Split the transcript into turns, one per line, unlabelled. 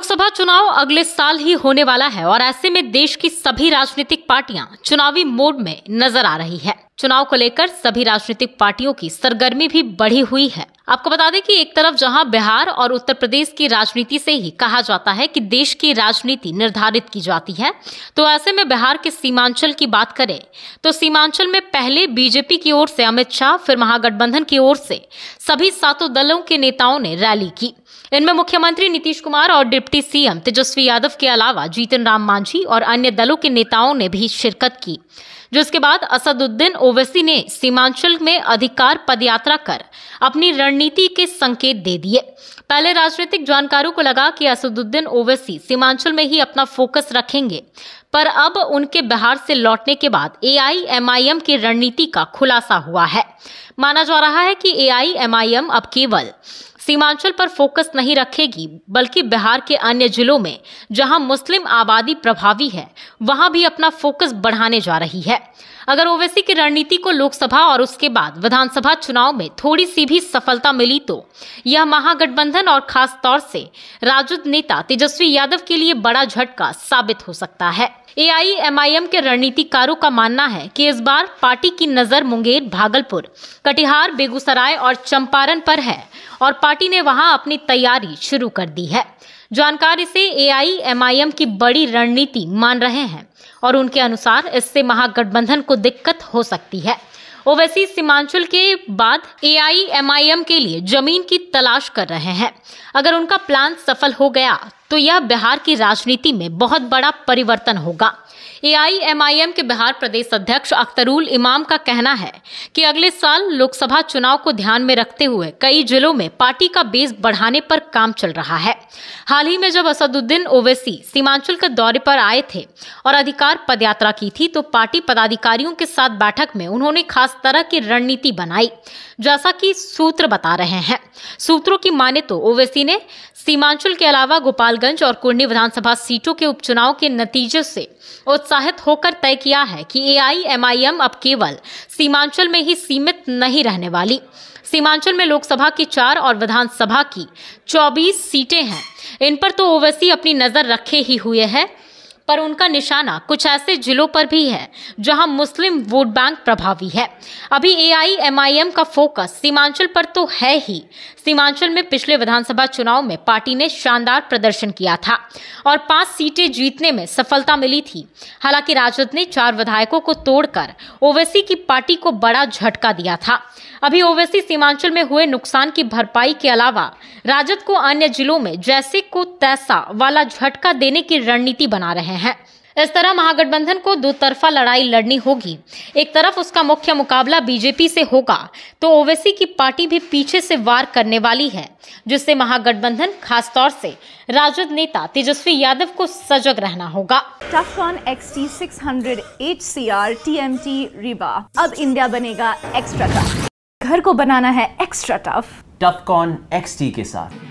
लोकसभा चुनाव अगले साल ही होने वाला है और ऐसे में देश की सभी राजनीतिक पार्टियां चुनावी मोड में नजर आ रही है चुनाव को लेकर सभी राजनीतिक पार्टियों की सरगर्मी भी बढ़ी हुई है आपको बता दें कि एक तरफ जहां बिहार और उत्तर प्रदेश की राजनीति से ही कहा जाता है कि देश की राजनीति निर्धारित की जाती है तो ऐसे में बिहार के सीमांचल की बात करें तो सीमांचल में पहले बीजेपी की ओर से अमित शाह फिर महागठबंधन की ओर से सभी सातों दलों के नेताओं ने रैली की इनमें मुख्यमंत्री नीतीश कुमार और डिप्टी सीएम तेजस्वी यादव के अलावा जीतन राम मांझी और अन्य दलों के नेताओं ने भी शिरकत की जिसके बाद असदुद्दीन ओवैसी ने सीमांचल में अधिकार पदयात्रा कर अपनी रणनीति के संकेत दे दिए पहले राजनीतिक जानकारों को लगा कि असदुद्दीन ओवैसी सीमांचल में ही अपना फोकस रखेंगे पर अब उनके बिहार से लौटने के बाद ए एम की रणनीति का खुलासा हुआ है माना जा रहा है कि ए एम अब केवल सीमांचल पर फोकस नहीं रखेगी बल्कि बिहार के अन्य जिलों में जहां मुस्लिम आबादी प्रभावी है वहां भी अपना फोकस बढ़ाने जा रही है अगर ओवैसी की रणनीति को लोकसभा और उसके बाद विधानसभा चुनाव में थोड़ी सी भी सफलता मिली तो यह महागठबंधन और खास तौर से राजद नेता तेजस्वी यादव के लिए बड़ा झटका साबित हो सकता है ए एम के रणनीतिकारों का मानना है कि इस बार पार्टी की नजर मुंगेर भागलपुर कटिहार बेगूसराय और चंपारण पर है और पार्टी ने वहां अपनी तैयारी शुरू कर दी है जानकार इसे एम की बड़ी रणनीति मान रहे हैं और उनके अनुसार इससे महागठबंधन को दिक्कत हो सकती है ओवैसी सीमांचल के बाद ए आई आई एम एम के लिए जमीन की तलाश कर रहे हैं अगर उनका प्लान सफल हो गया तो यह बिहार की राजनीति में बहुत बड़ा परिवर्तन होगा एआईएमआईएम के बिहार प्रदेश अध्यक्ष अख्तरुल इमाम का कहना है कि अगले साल लोकसभा चुनाव को ध्यान में रखते हुए कई जिलों में पार्टी का बेस बढ़ाने पर काम चल रहा है हाल ही में जब असदुद्दीन ओवैसी सीमांचल के दौरे पर आए थे और अधिकार पदयात्रा की थी तो पार्टी पदाधिकारियों के साथ बैठक में उन्होंने खास तरह की रणनीति बनाई जैसा की सूत्र बता रहे हैं सूत्रों की माने तो ओवैसी ने सीमांचल के अलावा गोपाल गोपालगंज और कुर्नी विधानसभा सीटों के उपचुनाव के नतीजे से उत्साहित होकर तय किया है कि एआईएमआईएम अब केवल सीमांचल में ही सीमित नहीं रहने वाली सीमांचल में लोकसभा की चार और विधानसभा की 24 सीटें हैं इन पर तो ओवैसी अपनी नजर रखे ही हुए हैं पर उनका निशाना कुछ ऐसे जिलों पर भी है जहां मुस्लिम वोट बैंक प्रभावी है अभी ए एम का फोकस सीमांचल पर तो है ही सीमांचल में पिछले विधानसभा चुनाव में पार्टी ने शानदार प्रदर्शन किया था और पांच सीटें जीतने में सफलता मिली थी हालांकि राजद ने चार विधायकों को तोड़कर ओवैसी की पार्टी को बड़ा झटका दिया था अभी ओवैसी सीमांचल में हुए नुकसान की भरपाई के अलावा राजद को अन्य जिलों में जैसे को तैसा वाला झटका देने की रणनीति बना रहे हैं हैं इस तरह महागठबंधन को दो तरफा लड़ाई लड़नी होगी एक तरफ उसका मुख्य मुकाबला बीजेपी से होगा तो ओवैसी की पार्टी भी पीछे से वार करने वाली है जिससे महागठबंधन खासतौर से राजद नेता तेजस्वी यादव को सजग रहना होगा Tufcon X T six hundred H C R T M T rebar अब इंडिया बनेगा एक्स्ट्रा टफ घर को बनाना है extra tough Tufcon X T के साथ